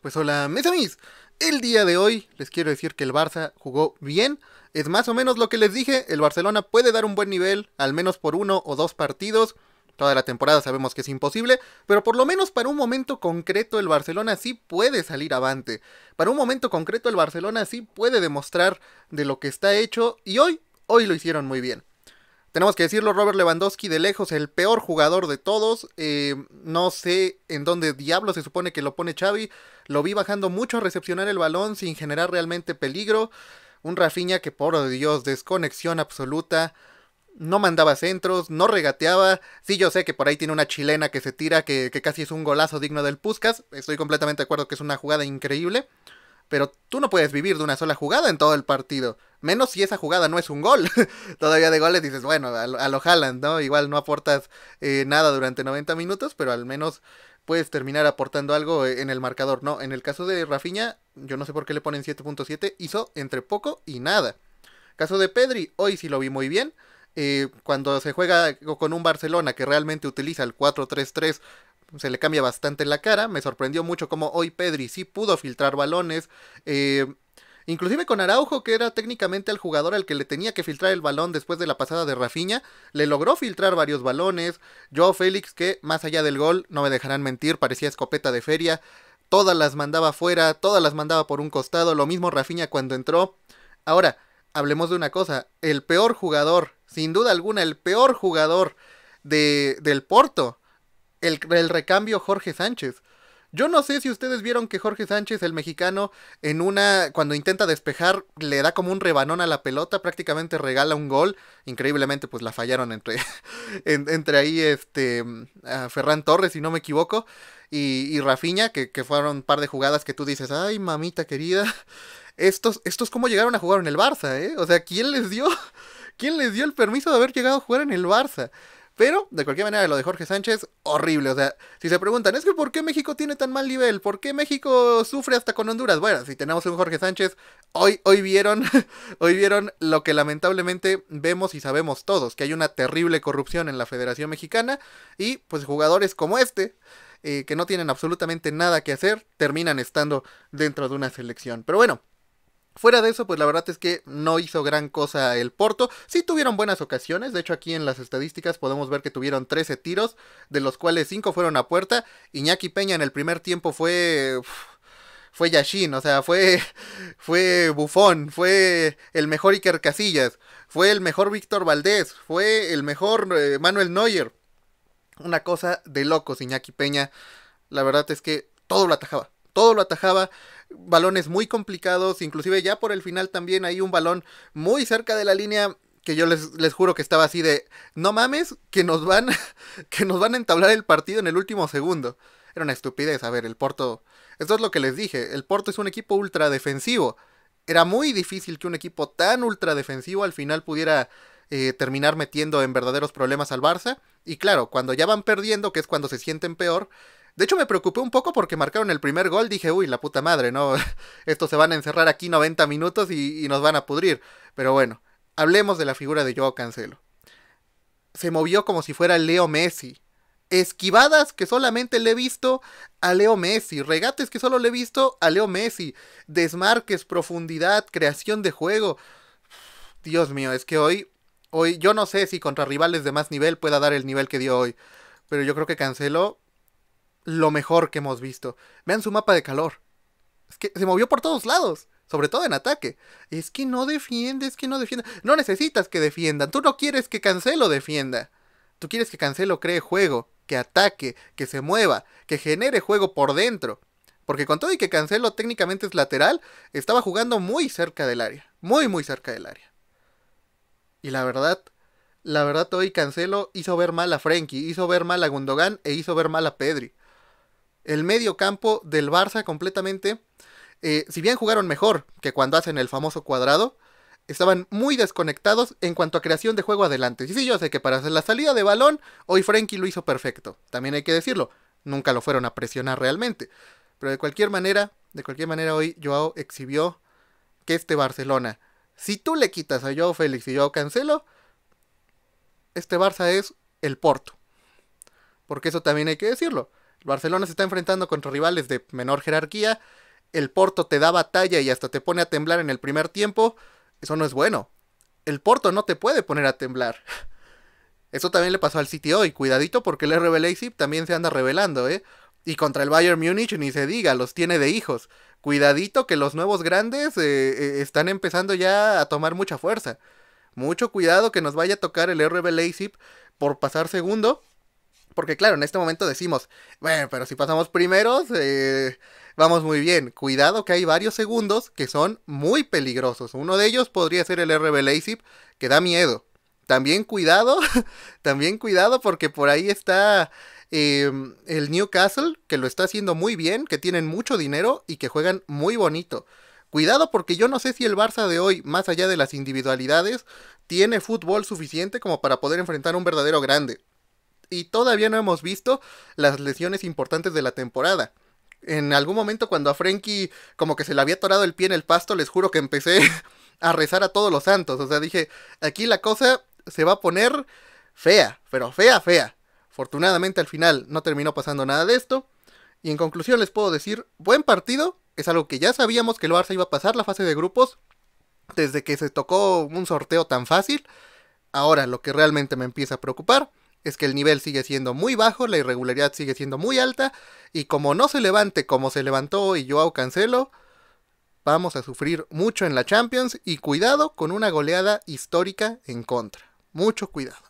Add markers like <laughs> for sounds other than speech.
Pues hola, mis El día de hoy les quiero decir que el Barça jugó bien. Es más o menos lo que les dije. El Barcelona puede dar un buen nivel, al menos por uno o dos partidos. Toda la temporada sabemos que es imposible, pero por lo menos para un momento concreto el Barcelona sí puede salir avante. Para un momento concreto el Barcelona sí puede demostrar de lo que está hecho y hoy, hoy lo hicieron muy bien. Tenemos que decirlo, Robert Lewandowski de lejos, el peor jugador de todos. Eh, no sé en dónde diablo se supone que lo pone Xavi. Lo vi bajando mucho a recepcionar el balón sin generar realmente peligro. Un Rafinha que, por Dios, desconexión absoluta. No mandaba centros, no regateaba. Sí, yo sé que por ahí tiene una chilena que se tira, que, que casi es un golazo digno del Puskas. Estoy completamente de acuerdo que es una jugada increíble pero tú no puedes vivir de una sola jugada en todo el partido. Menos si esa jugada no es un gol. <laughs> Todavía de goles dices, bueno, a, lo Haaland, ¿no? Igual no aportas eh, nada durante 90 minutos, pero al menos puedes terminar aportando algo eh, en el marcador, ¿no? En el caso de Rafiña, yo no sé por qué le ponen 7.7, hizo entre poco y nada. Caso de Pedri, hoy sí lo vi muy bien. Eh, cuando se juega con un Barcelona que realmente utiliza el 4-3-3 se le cambia bastante la cara. Me sorprendió mucho cómo hoy Pedri sí pudo filtrar balones. Eh, inclusive con Araujo, que era técnicamente el jugador al que le tenía que filtrar el balón después de la pasada de Rafinha, le logró filtrar varios balones. Yo, Félix, que más allá del gol, no me dejarán mentir, parecía escopeta de feria. Todas las mandaba fuera, todas las mandaba por un costado. Lo mismo Rafiña cuando entró. Ahora, hablemos de una cosa. El peor jugador, sin duda alguna, el peor jugador de, del Porto el, recambio Jorge Sánchez. Yo no sé si ustedes vieron que Jorge Sánchez, el mexicano, en una. cuando intenta despejar, le da como un rebanón a la pelota, prácticamente regala un gol. Increíblemente, pues la fallaron entre. <laughs> entre ahí este. A Ferran Torres, si no me equivoco. Y, y Rafiña, que, fueron un par de jugadas que tú dices, ay, mamita querida. Estos, estos cómo llegaron a jugar en el Barça, ¿eh? O sea, ¿quién les dio? <laughs> ¿Quién les dio el permiso de haber llegado a jugar en el Barça? Pero, de cualquier manera, lo de Jorge Sánchez, horrible. O sea, si se preguntan, es que ¿por qué México tiene tan mal nivel? ¿Por qué México sufre hasta con Honduras? Bueno, si tenemos un Jorge Sánchez, hoy, hoy vieron, <laughs> hoy vieron lo que lamentablemente vemos y sabemos todos, que hay una terrible corrupción en la Federación Mexicana y pues jugadores como este, eh, que no tienen absolutamente nada que hacer, terminan estando dentro de una selección. Pero bueno, Fuera de eso, pues la verdad es que no hizo gran cosa el Porto. Sí tuvieron buenas ocasiones, de hecho aquí en las estadísticas podemos ver que tuvieron 13 tiros, de los cuales 5 fueron a puerta. Iñaki Peña en el primer tiempo fue... fue Yashin, o sea, fue, <laughs> fue Bufón, fue el mejor Iker Casillas, fue el mejor Víctor Valdés, fue el mejor eh, Manuel Neuer. Una cosa de locos, Iñaki Peña. La verdad es que todo lo atajaba, todo lo atajaba balones muy complicados, inclusive ya por el final también hay un balón muy cerca de la línea que yo les, juro que estaba así de, no mames, que nos van, <laughs> que nos van a entablar el partido en el último segundo. Era una estupidez, a ver, el Porto, esto es lo que les dije, el Porto es un equipo ultra defensivo. Era muy difícil que un equipo tan ultra defensivo al final pudiera eh, terminar metiendo en verdaderos problemas al Barça. Y claro, cuando ya van perdiendo, que es cuando se sienten peor, de hecho, me preocupé un poco porque marcaron el primer gol. Dije, uy, la puta madre, ¿no? <laughs> Estos se van a encerrar aquí 90 minutos y, nos van a pudrir. Pero bueno, hablemos de la figura de Joao Cancelo. Se movió como si fuera Leo Messi esquivadas que solamente le he visto a Leo Messi, regates que solo le he visto a Leo Messi, desmarques, profundidad, creación de juego. Dios mío, es que hoy, hoy yo no sé si contra rivales de más nivel pueda dar el nivel que dio hoy, pero yo creo que Cancelo lo mejor que hemos visto. Vean su mapa de calor. Es que se movió por todos lados. Sobre todo en ataque. Es que no defiende, es que no defiende. No necesitas que defiendan. Tú no quieres que Cancelo defienda. Tú quieres que Cancelo cree juego, que ataque, que se mueva, que genere juego por dentro. Porque con todo y que Cancelo técnicamente es lateral, estaba jugando muy cerca del área. Muy, muy cerca del área. Y la verdad, la verdad hoy Cancelo hizo ver mal a Frenkie, hizo ver mal a Gundogan e hizo ver mal a Pedri el medio campo del Barça completamente. Eh, si bien jugaron mejor que cuando hacen el famoso cuadrado, estaban muy desconectados en cuanto a creación de juego adelante. Y sí, yo sé que para hacer la salida de balón, hoy Frenkie lo hizo perfecto. También hay que decirlo, nunca lo fueron a presionar realmente. Pero de cualquier manera, de cualquier manera hoy Joao exhibió que este Barcelona, si tú le quitas a Joao Félix y Joao Cancelo, este Barça es el Porto. Porque eso también hay que decirlo. Barcelona se está enfrentando contra rivales de menor jerarquía. El Porto te da batalla y hasta te pone a temblar en el primer tiempo. Eso no es bueno. El Porto no te puede poner a temblar. <laughs> Eso también le pasó al City hoy. Cuidadito porque el RB Leipzig también se anda revelando, ¿eh? Y contra el Bayern Múnich ni se diga, los tiene de hijos. Cuidadito que los nuevos grandes eh, eh, están empezando ya a tomar mucha fuerza. Mucho cuidado que nos vaya a tocar el RB Leipzig por pasar segundo porque claro, en este momento decimos, bueno, pero si pasamos primeros, eh, vamos muy bien. Cuidado que hay varios segundos que son muy peligrosos. Uno de ellos podría ser el RB Leipzig, que da miedo. También cuidado, <laughs> también cuidado porque por ahí está em, el Newcastle, que lo está haciendo muy bien, que tienen mucho dinero y que juegan muy bonito. Cuidado porque yo no sé si el Barça de hoy, más allá de las individualidades, tiene fútbol suficiente como para poder enfrentar a un verdadero grande y todavía no hemos visto las lesiones importantes de la temporada. En algún momento cuando a Frenkie como que se le había torado el pie en el pasto, les juro que empecé <laughs> a rezar a todos los santos. O sea, dije, aquí la cosa se va a poner fea, pero fea, fea. Afortunadamente al final no terminó pasando nada de esto. Y en conclusión les puedo decir, buen partido, es algo que ya sabíamos que el Barça iba a pasar la fase de grupos desde que se tocó un sorteo tan fácil. Ahora lo que realmente me empieza a preocupar es que el nivel sigue siendo muy bajo, la irregularidad sigue siendo muy alta, y como no se levante como se levantó y Joao Cancelo, vamos a sufrir mucho en la Champions y cuidado con una goleada histórica en contra. Mucho cuidado.